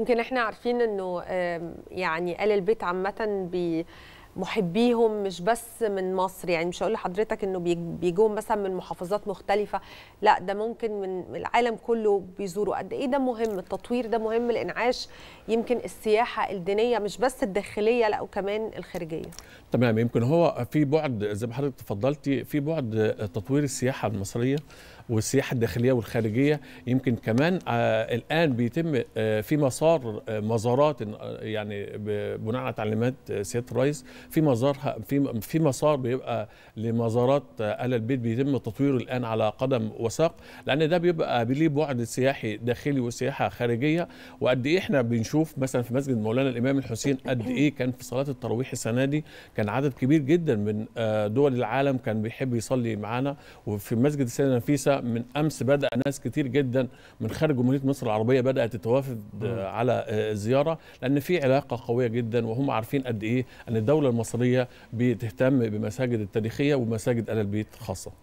يمكن احنا عارفين انه يعني ال البيت عامه بي محبيهم مش بس من مصر يعني مش هقول لحضرتك انه بيجوهم مثلا من محافظات مختلفه لا ده ممكن من العالم كله بيزوروا قد ايه ده مهم التطوير ده مهم لانعاش يمكن السياحه الدينيه مش بس الداخليه لا وكمان الخارجيه تمام يمكن هو في بعد زي ما حضرتك تفضلتي في بعد تطوير السياحه المصريه والسياحه الداخليه والخارجيه يمكن كمان آه، الان بيتم آه، في مسار آه، مزارات يعني بناء على تعليمات سياده الرئيس في مزارها في في مسار بيبقى لمزارات ال البيت بيتم تطويره الان على قدم وساق لان ده بيبقى ليه بعد سياحي داخلي وسياحه خارجيه وقد ايه احنا بنشوف مثلا في مسجد مولانا الامام الحسين قد ايه كان في صلاه التراويح السنه دي كان عدد كبير جدا من دول العالم كان بيحب يصلي معانا وفي مسجد السيده نفيسه من امس بدا ناس كتير جدا من خارج جمهوريه مصر العربيه بدات تتوافد آه، على الزياره آه، لان في علاقه قويه جدا وهم عارفين قد ايه ان الدوله المصريه بتهتم بمساجد التاريخيه ومساجد ال البيت خاصه